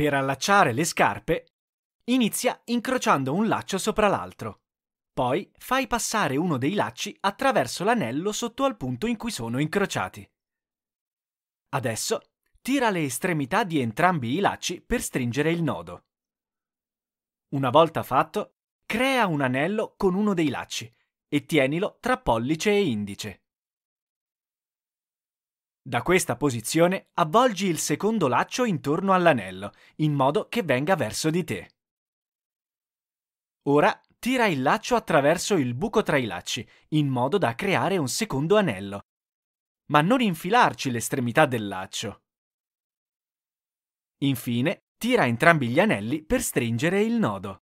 Per allacciare le scarpe, inizia incrociando un laccio sopra l'altro. Poi fai passare uno dei lacci attraverso l'anello sotto al punto in cui sono incrociati. Adesso tira le estremità di entrambi i lacci per stringere il nodo. Una volta fatto, crea un anello con uno dei lacci e tienilo tra pollice e indice. Da questa posizione avvolgi il secondo laccio intorno all'anello, in modo che venga verso di te. Ora tira il laccio attraverso il buco tra i lacci, in modo da creare un secondo anello. Ma non infilarci l'estremità del laccio. Infine, tira entrambi gli anelli per stringere il nodo.